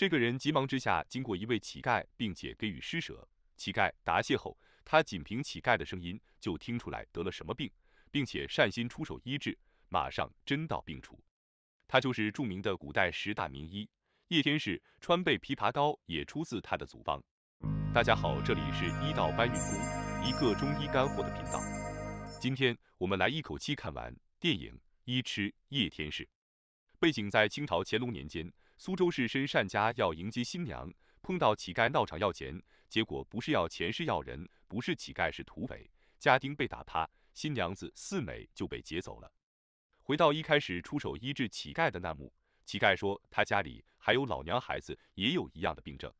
这个人急忙之下经过一位乞丐，并且给予施舍。乞丐答谢后，他仅凭乞丐的声音就听出来得了什么病，并且善心出手医治，马上真到病除。他就是著名的古代十大名医叶天士，川贝枇杷膏也出自他的祖方。大家好，这里是医道搬运工，一个中医干货的频道。今天我们来一口气看完电影《医痴叶天士》，背景在清朝乾隆年间。苏州市绅善家要迎接新娘，碰到乞丐闹场要钱，结果不是要钱是要人，不是乞丐是土匪，家丁被打趴，新娘子四美就被劫走了。回到一开始出手医治乞丐的那幕，乞丐说他家里还有老娘孩子也有一样的病症，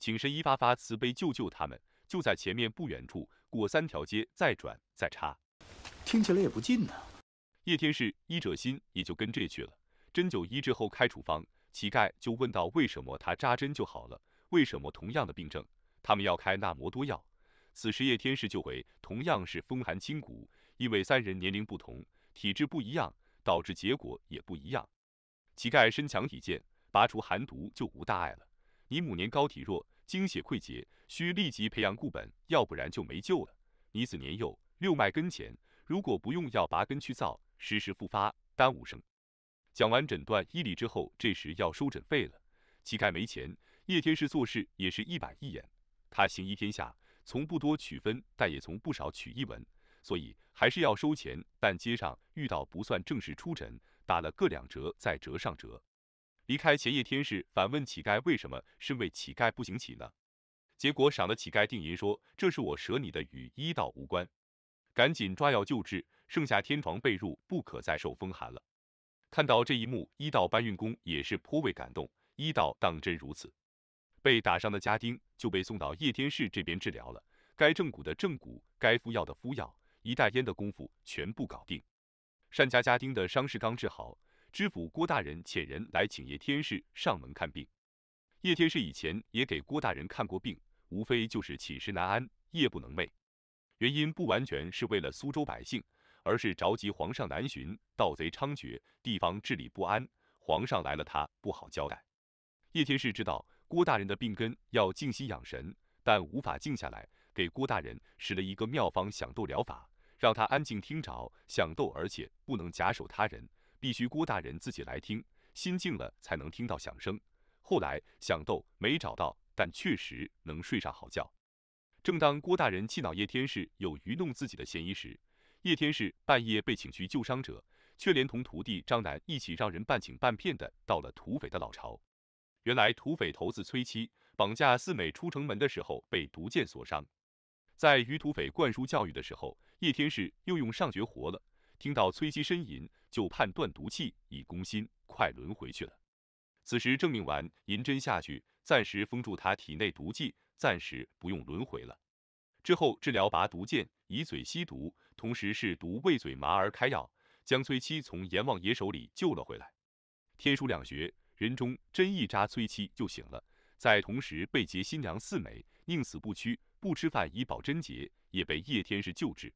请神医发发慈悲救救他们。就在前面不远处，过三条街再转再插，听起来也不近呢。叶天士医者心，也就跟这去了，针灸医治后开处方。乞丐就问到，为什么他扎针就好了？为什么同样的病症，他们要开那么多药？此时叶天士就回，同样是风寒清骨，因为三人年龄不同，体质不一样，导致结果也不一样。乞丐身强体健，拔除寒毒就无大碍了。你母年高体弱，精血溃竭，需立即培养固本，要不然就没救了。你子年幼，六脉根浅，如果不用药拔根去燥，时时复发，耽误生。讲完诊断医理之后，这时要收诊费了。乞丐没钱，叶天士做事也是一板一眼。他行医天下，从不多取分，但也从不少取一文，所以还是要收钱。但街上遇到不算正式出诊，打了个两折再折上折。离开前，叶天士反问乞丐为什么身为乞丐不行乞呢？结果赏了乞丐定银，说这是我舍你的，与医道无关。赶紧抓药救治，剩下天床被褥不可再受风寒了。看到这一幕，一道搬运工也是颇为感动。一道当真如此，被打伤的家丁就被送到叶天士这边治疗了。该正骨的正骨，该敷药的敷药，一袋烟的功夫全部搞定。单家家丁的伤势刚治好，知府郭大人遣人来请叶天士上门看病。叶天士以前也给郭大人看过病，无非就是寝食难安，夜不能寐。原因不完全是为了苏州百姓。而是着急皇上南巡，盗贼猖獗，地方治理不安。皇上来了，他不好交代。叶天士知道郭大人的病根要静心养神，但无法静下来，给郭大人使了一个妙方响斗疗法，让他安静听着响斗，而且不能假手他人，必须郭大人自己来听，心静了才能听到响声。后来响斗没找到，但确实能睡上好觉。正当郭大人气恼叶天士有愚弄自己的嫌疑时，叶天士半夜被请去救伤者，却连同徒弟张楠一起，让人半请半骗的到了土匪的老巢。原来土匪头子崔七绑架四美出城门的时候被毒箭所伤，在于土匪灌输教育的时候，叶天士又用上绝活了。听到崔七呻吟，就判断毒气已攻心，快轮回去了。此时正命丸银针下去，暂时封住他体内毒气，暂时不用轮回了。之后治疗拔毒箭，以嘴吸毒。同时是毒为嘴麻而开药，将崔七从阎王爷手里救了回来。天书两绝人中针一扎，崔七就醒了。在同时被劫新娘四美宁死不屈，不吃饭以保贞洁，也被叶天士救治。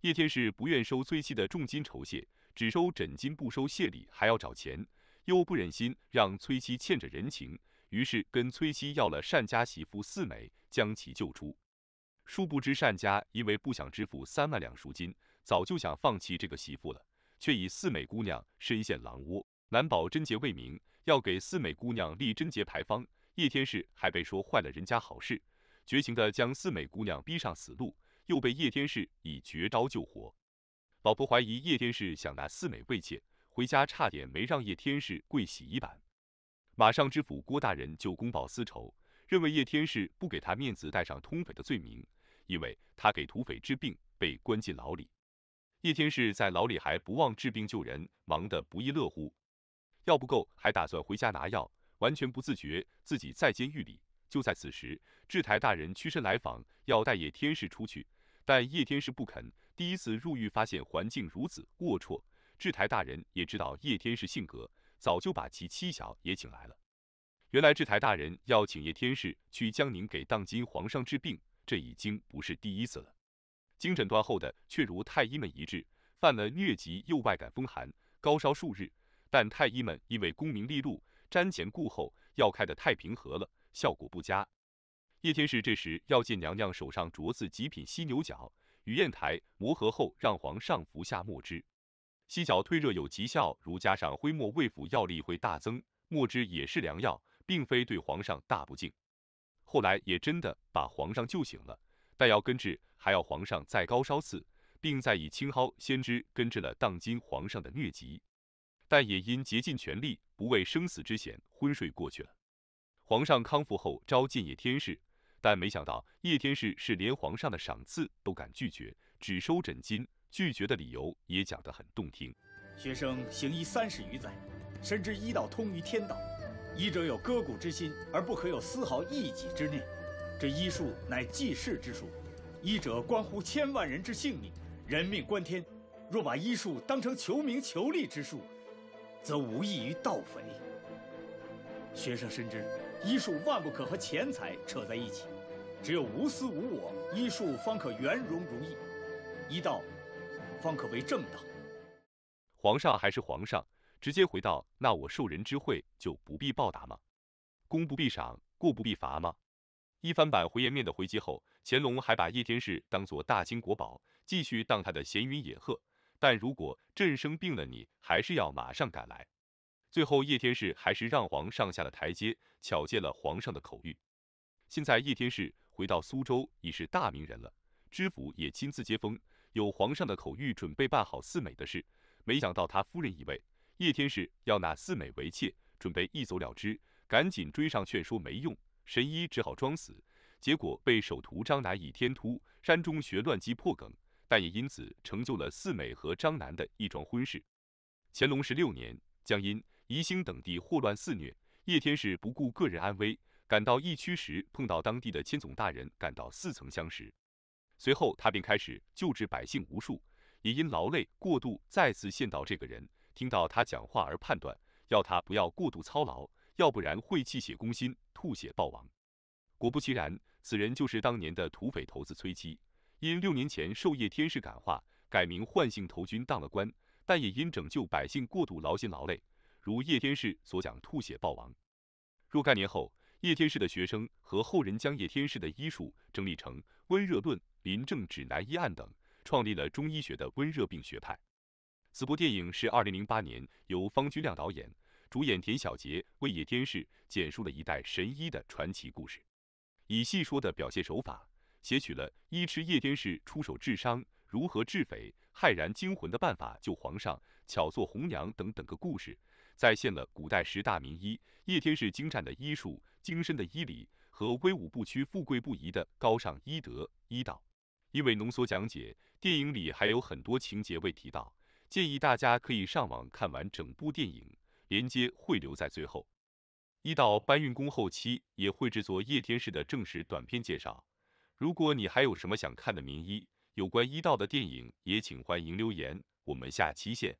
叶天士不愿收崔七的重金酬谢，只收诊金不收谢礼，还要找钱，又不忍心让崔七欠着人情，于是跟崔七要了单家媳妇四美，将其救出。殊不知，单家因为不想支付三万两赎金，早就想放弃这个媳妇了，却以四美姑娘身陷狼窝，难保贞洁未明，要给四美姑娘立贞洁牌坊。叶天士还被说坏了人家好事，绝情的将四美姑娘逼上死路，又被叶天士以绝招救活。老婆怀疑叶天士想拿四美为妾，回家差点没让叶天士跪洗衣板。马上知府郭大人就公报私仇，认为叶天士不给他面子，带上通匪的罪名。因为他给土匪治病，被关进牢里。叶天士在牢里还不忘治病救人，忙得不亦乐乎。药不够，还打算回家拿药，完全不自觉自己在监狱里。就在此时，制台大人屈身来访，要带叶天士出去，但叶天士不肯。第一次入狱，发现环境如此龌龊，制台大人也知道叶天士性格，早就把其妻小也请来了。原来制台大人要请叶天士去江宁给当今皇上治病。这已经不是第一次了。经诊断后的，却如太医们一致，犯了疟疾又外感风寒，高烧数日。但太医们因为功名利禄，瞻前顾后，药开的太平和了，效果不佳。叶天士这时要借娘娘手上镯子极品犀牛角与砚台磨合后，让皇上服下墨汁。犀角退热有奇效，如加上灰墨，胃腑药力会大增。墨汁也是良药，并非对皇上大不敬。后来也真的把皇上救醒了，但要根治还要皇上再高烧次，并再以青蒿先知根治了当今皇上的疟疾，但也因竭尽全力不畏生死之险昏睡过去了。皇上康复后召见叶天士，但没想到叶天士是连皇上的赏赐都敢拒绝，只收诊金，拒绝的理由也讲得很动听。学生行医三十余载，深知医道通于天道。医者有割骨之心，而不可有丝毫一己之念。这医术乃济世之术，医者关乎千万人之性命，人命关天。若把医术当成求名求利之术，则无异于盗匪。学生深知，医术万不可和钱财扯在一起，只有无私无我，医术方可圆融如意，医道方可为正道。皇上还是皇上。直接回到，那我受人之惠就不必报答吗？功不必赏，过不必罚吗？一番板回颜面的回击后，乾隆还把叶天士当作大清国宝，继续当他的闲云野鹤。但如果朕生病了，你还是要马上赶来。最后，叶天士还是让皇上下了台阶，巧借了皇上的口谕。现在叶天士回到苏州已是大名人了，知府也亲自接风，有皇上的口谕，准备办好四美的事。没想到他夫人一位。叶天士要纳四美为妾，准备一走了之，赶紧追上劝说没用，神医只好装死。结果被首徒张南以天突山中穴乱击破梗，但也因此成就了四美和张南的一桩婚事。乾隆十六年，江阴、宜兴等地霍乱肆虐，叶天士不顾个人安危，赶到疫区时碰到当地的千总大人，感到似曾相识。随后他便开始救治百姓无数，也因劳累过度再次陷到这个人。听到他讲话而判断，要他不要过度操劳，要不然会气血攻心、吐血暴亡。果不其然，此人就是当年的土匪头子崔七，因六年前受叶天士感化，改名换姓投军当了官，但也因拯救百姓过度劳心劳累，如叶天士所讲吐血暴亡。若干年后，叶天士的学生和后人将叶天士的医术整理成《温热论》《临证指南医案》等，创立了中医学的温热病学派。此部电影是二零零八年由方军亮导演、主演田小杰、为叶天士讲述了一代神医的传奇故事，以戏说的表现手法，写取了医痴叶天士出手治伤、如何治匪、骇然惊魂的办法救皇上、巧做红娘等等个故事，再现了古代十大名医叶天士精湛的医术、精深的医理和威武不屈、富贵不移的高尚医德医道。因为浓缩讲解，电影里还有很多情节未提到。建议大家可以上网看完整部电影，链接会留在最后。一到搬运工后期也会制作叶天士的正史短片介绍。如果你还有什么想看的名医、有关医道的电影，也请欢迎留言。我们下期见。